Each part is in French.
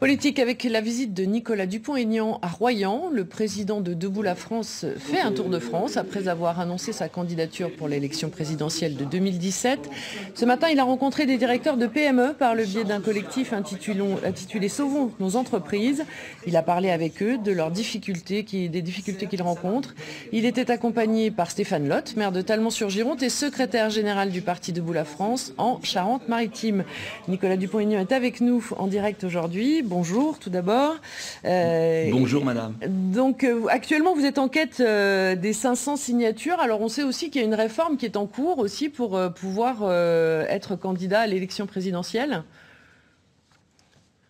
Politique avec la visite de Nicolas Dupont-Aignan à Royan. Le président de Debout la France fait un tour de France après avoir annoncé sa candidature pour l'élection présidentielle de 2017. Ce matin, il a rencontré des directeurs de PME par le biais d'un collectif intitulé Sauvons nos entreprises. Il a parlé avec eux de leurs difficultés, des difficultés qu'ils rencontrent. Il était accompagné par Stéphane Lotte, maire de Talmont-sur-Gironde et secrétaire général du parti Debout la France en Charente-Maritime. Nicolas Dupont-Aignan est avec nous en direct aujourd'hui. Bonjour tout d'abord. Euh, Bonjour madame. Donc euh, actuellement vous êtes en quête euh, des 500 signatures. Alors on sait aussi qu'il y a une réforme qui est en cours aussi pour pouvoir être candidat à l'élection présidentielle.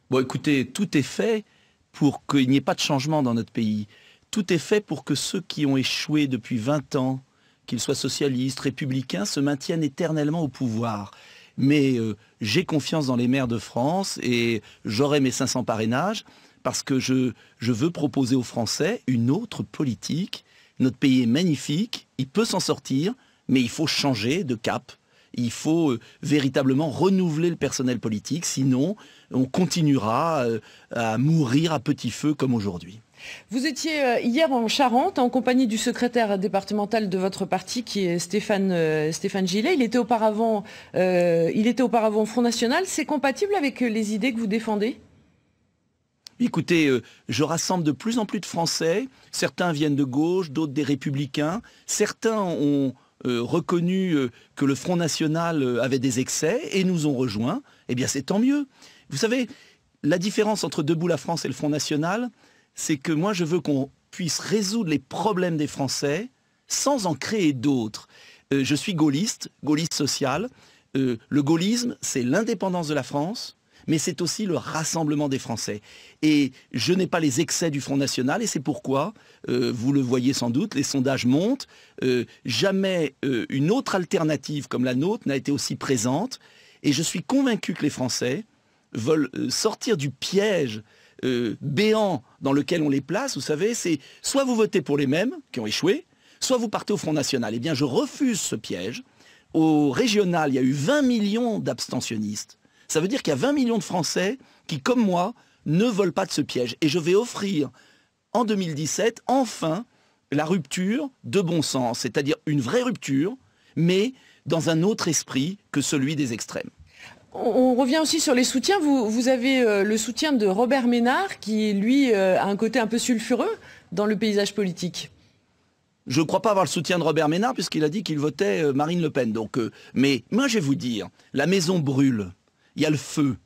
Bon écoutez, tout est fait pour qu'il n'y ait pas de changement dans notre pays. Tout est fait pour que ceux qui ont échoué depuis 20 ans, qu'ils soient socialistes, républicains, se maintiennent éternellement au pouvoir mais euh, j'ai confiance dans les maires de France et j'aurai mes 500 parrainages parce que je veux proposer aux Français une autre politique. Notre pays est magnifique, il peut s'en sortir, mais il faut changer de cap il faut euh, véritablement renouveler le personnel politique, sinon on continuera euh, à mourir à petit feu comme aujourd'hui. Vous étiez euh, hier en Charente en compagnie du secrétaire départemental de votre parti qui est Stéphane, Stéphane Gillet. Il était, auparavant, au il était auparavant Front National. C'est compatible avec les idées que vous défendez Écoutez, je rassemble de plus en plus de Français. Certains viennent de gauche, d'autres des républicains. Certains ont euh, reconnu euh, que le Front National euh, avait des excès et nous ont rejoints, eh bien c'est tant mieux. Vous savez, la différence entre Debout la France et le Front National, c'est que moi je veux qu'on puisse résoudre les problèmes des Français sans en créer d'autres. je suis gaulliste, gaulliste social. le gaullisme, c'est l'indépendance de la France, mais c'est aussi le rassemblement des Français. Et je n'ai pas les excès du Front National, et c'est pourquoi, euh, vous le voyez sans doute, les sondages montent. Euh, jamais euh, une autre alternative comme la nôtre n'a été aussi présente. Et je suis convaincu que les Français veulent sortir du piège béant dans lequel on les place. Vous savez, c'est soit vous votez pour les mêmes, qui ont échoué, soit vous partez au Front National. Eh bien, je refuse ce piège. Au régional, il y a eu 20 millions d'abstentionnistes. Ça veut dire qu'il y a 20 millions de Français qui, comme moi, ne veulent pas de ce piège. Et je vais offrir en 2017, enfin, la rupture de bon sens, c'est-à-dire une vraie rupture, mais dans un autre esprit que celui des extrêmes. On revient aussi sur les soutiens. Vous, avez euh, le soutien de Robert Ménard, qui lui euh, a un côté un peu sulfureux dans le paysage politique. Je ne crois pas avoir le soutien de Robert Ménard, puisqu'il a dit qu'il votait euh, Marine Le Pen. Donc, mais moi, je vais vous dire, la maison brûle il y a le feu.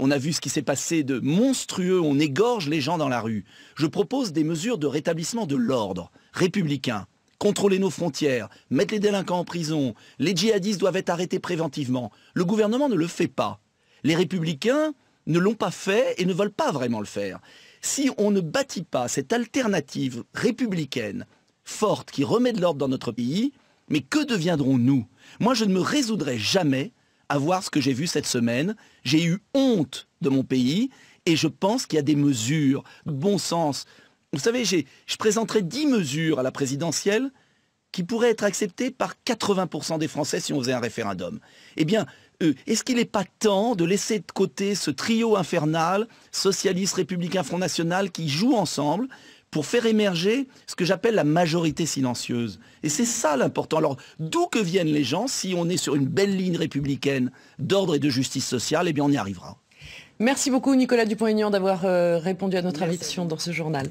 On a vu ce qui s'est passé de monstrueux, on égorge les gens dans la rue. Je propose des mesures de rétablissement de l'ordre, républicain. Contrôler nos frontières, mettre les délinquants en prison, les djihadistes doivent être arrêtés préventivement. Le gouvernement ne le fait pas. Les républicains ne l'ont pas fait et ne veulent pas vraiment le faire. Si on ne bâtit pas cette alternative républicaine forte qui remet de l'ordre dans notre pays, mais que deviendrons-nous Moi, je ne me résoudrai jamais à voir ce que j'ai vu cette semaine. J'ai eu honte de mon pays et je pense qu'il y a des mesures, bon sens. Vous savez, je présenterai 10 mesures à la présidentielle qui pourraient être acceptées par 80% des Français si on faisait un référendum. Eh bien, euh, est-ce qu'il n'est pas temps de laisser de côté ce trio infernal, socialiste, républicain, Front National, qui joue ensemble pour faire émerger ce que j'appelle la majorité silencieuse. Et c'est ça l'important. Alors, d'où que viennent les gens, si on est sur une belle ligne républicaine d'ordre et de justice sociale, eh bien on y arrivera. Merci beaucoup Nicolas Dupont-Aignan d'avoir euh, répondu à notre invitation dans ce journal.